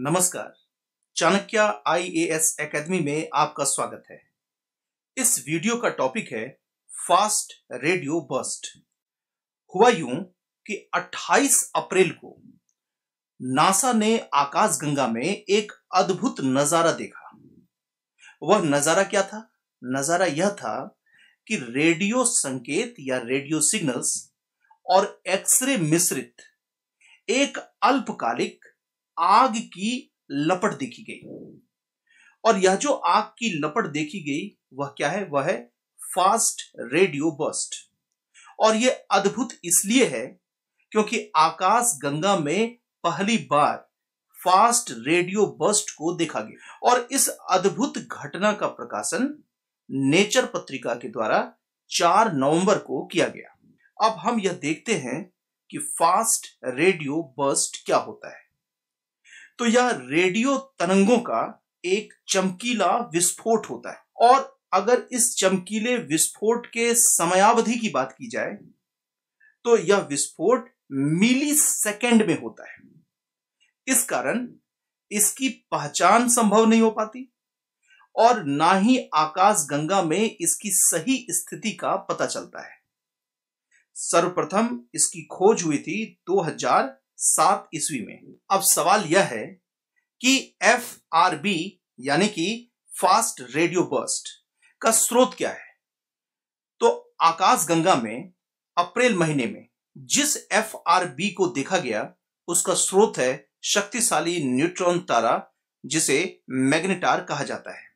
नमस्कार Chanakya IAS academy में आपका स्वागत है इस वीडियो का टॉपिक है फास्ट रेडियो बस्ट हुआ यूं कि 28 अप्रैल को नासा ने आकाशगंगा में एक अद्भुत नजारा देखा वह नजारा क्या था नजारा यह था कि रेडियो संकेत या रेडियो सिग्नल्स और एक्सरे मिश्रित एक अल्पकालिक आग की लपट देखी गई और यह जो आग की लपट देखी गई वह क्या है वह है फास्ट रेडियो बस्ट और यह अद्भुत इसलिए है क्योंकि आकाश गंगा में पहली बार फास्ट रेडियो बस्ट को देखा गया और इस अद्भुत घटना का प्रकाशन नेचर पत्रिका के द्वारा 4 नवंबर को किया गया अब हम यह देखते हैं कि फास्ट रेडियो बस्ट क्या होता है तो यह रेडियो तरंगों का एक चमकीला विस्फोट होता है और अगर इस चमकीले विस्फोट के समयावधि की बात की जाए तो यह विस्फोट मिली सेकेंड में होता है इस कारण इसकी पहचान संभव नहीं हो पाती और ना ही आकाश गंगा में इसकी सही स्थिति का पता चलता है सर्वप्रथम इसकी खोज हुई थी सात ईस्वी में अब सवाल यह है कि एफ आर बी यानी कि फास्ट रेडियो बर्स्ट का स्रोत क्या है तो आकाशगंगा में अप्रैल महीने में जिस एफ आर बी को देखा गया उसका स्रोत है शक्तिशाली न्यूट्रॉन तारा जिसे मैग्नेटार कहा जाता है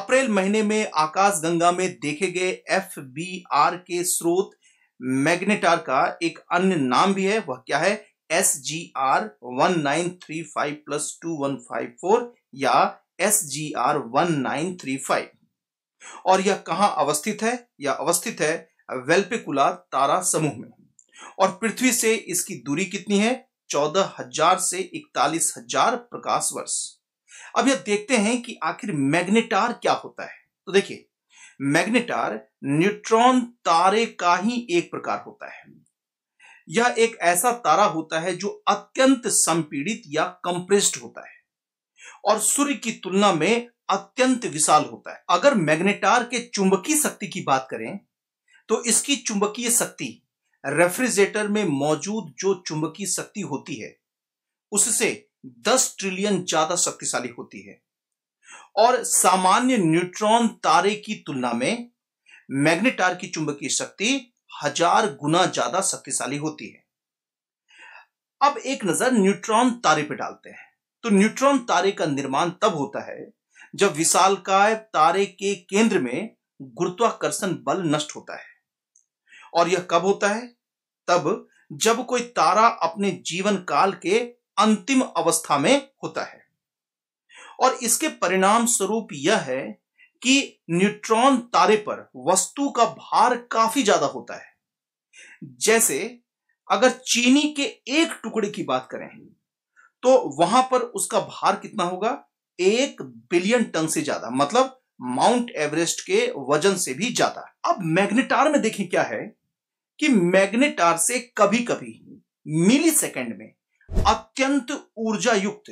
अप्रैल महीने में आकाशगंगा में देखे गए एफ बी आर के स्रोत मैग्नेटार का एक अन्य नाम भी है वह क्या है S G R one nine three five plus two one five four या S G R one nine three five और यह कहा अवस्थित है यह अवस्थित है वेल्पिकुला तारा समूह में और पृथ्वी से इसकी दूरी कितनी है चौदह हजार से इकतालीस हजार प्रकाश वर्ष अब यह देखते हैं कि आखिर मैग्नेटार क्या होता है तो देखिए मैग्नेटार न्यूट्रॉन तारे का ही एक प्रकार होता है यह एक ऐसा तारा होता है जो अत्यंत संपीड़ित या कंप्रेस्ड होता है और सूर्य की तुलना में अत्यंत विशाल होता है अगर मैग्नेटार के चुंबकीय शक्ति की बात करें तो इसकी चुंबकीय शक्ति रेफ्रिजरेटर में मौजूद जो चुंबकीय शक्ति होती है उससे 10 ट्रिलियन ज्यादा शक्तिशाली होती है और सामान्य न्यूट्रॉन तारे की तुलना में मैग्नेटार की चुंबकीय शक्ति हजार गुना ज्यादा शक्तिशाली होती है अब एक नजर न्यूट्रॉन तारे पर डालते हैं तो न्यूट्रॉन तारे का निर्माण तब होता है जब विशालकाय तारे के केंद्र में गुरुत्वाकर्षण बल नष्ट होता है और यह कब होता है तब जब कोई तारा अपने जीवन काल के अंतिम अवस्था में होता है और इसके परिणाम स्वरूप यह है कि न्यूट्रॉन तारे पर वस्तु का भार काफी ज्यादा होता है जैसे अगर चीनी के एक टुकड़े की बात करें तो वहां पर उसका भार कितना होगा एक बिलियन टन से ज्यादा मतलब माउंट एवरेस्ट के वजन से भी ज्यादा अब मैग्नेटार में देखें क्या है कि मैग्नेटार से कभी कभी मिली सेकेंड में अत्यंत ऊर्जा युक्त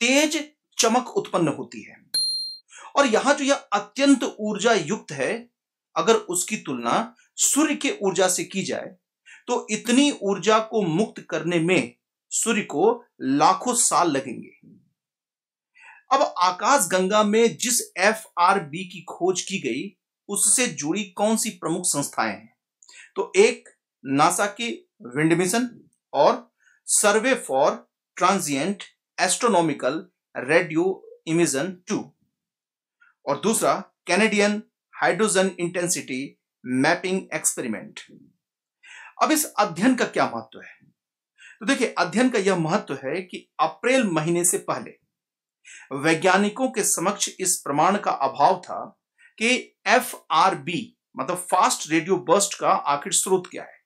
तेज चमक उत्पन्न होती है और यहां जो यह अत्यंत ऊर्जा युक्त है अगर उसकी तुलना सूर्य के ऊर्जा से की जाए तो इतनी ऊर्जा को मुक्त करने में सूर्य को लाखों साल लगेंगे अब आकाश गंगा में जिस एफ आर बी की खोज की गई उससे जुड़ी कौन सी प्रमुख संस्थाएं हैं तो एक नासा की विंड मिशन और survey for transient astronomical radio emission two और दूसरा Canadian hydrogen intensity mapping experiment अब इस अध्ययन का क्या महत्व है तो देखिए अध्ययन का यह महत्व है कि अप्रैल महीने से पहले वैज्ञानिकों के समक्ष इस प्रमाण का अभाव था कि एफ मतलब फास्ट रेडियो बर्स्ट का आखिर स्रोत क्या है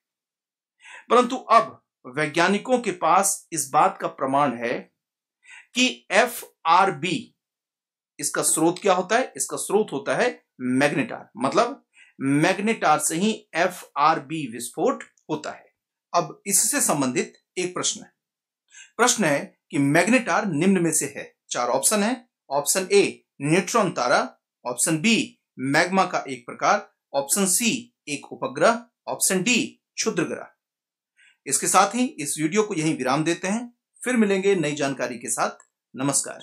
परंतु अब वैज्ञानिकों के पास इस बात का प्रमाण है कि एफ इसका स्रोत क्या होता है इसका स्रोत होता है मैग्नेटार मतलब मैग्नेटार से ही एफ आर बी विस्फोट होता है अब इससे संबंधित एक प्रश्न है प्रश्न है कि मैग्नेटार निम्न में से है चार ऑप्शन है ऑप्शन ए न्यूट्रॉन तारा ऑप्शन बी मैग्मा का एक प्रकार ऑप्शन सी एक उपग्रह ऑप्शन डी क्षुद्र ग्रह इसके साथ ही इस वीडियो को यहीं विराम देते हैं फिर मिलेंगे नई जानकारी के साथ नमस्कार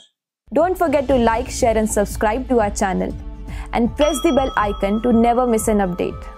don't forget to like share and subscribe to our channel and press the bell icon to never miss an update.